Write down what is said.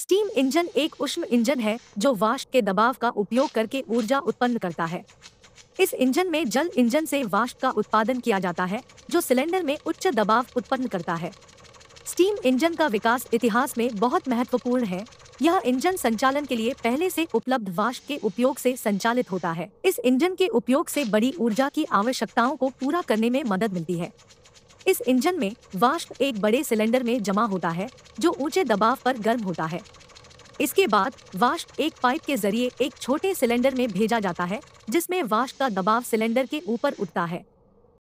steam engine एक उष्ण engine है जो वाष्प के दबाव का उपयोग करके ऊर्जा उत्पन्न करता है इस इंजन में जल इंजन से वाष्प का उत्पादन किया जाता है जो सिलेंडर में उच्च दबाव उत्पन्न करता है स्टीम इंजन का विकास इतिहास में बहुत महत्वपूर्ण है यह इंजन संचालन के लिए पहले से उपलब्ध वाष्प के उपयोग से संचालित होता है इस इंजन के उपयोग से बड़ी ऊर्जा की आवश्यकताओं को पूरा करने में मदद मिलती है इस इंजन में वाष्प एक बड़े सिलेंडर में जमा होता है जो ऊंचे दबाव पर गर्म होता है इसके बाद वाष्प एक पाइप के जरिए एक छोटे सिलेंडर में भेजा जाता है जिसमें वाष्प का दबाव सिलेंडर के ऊपर उठता है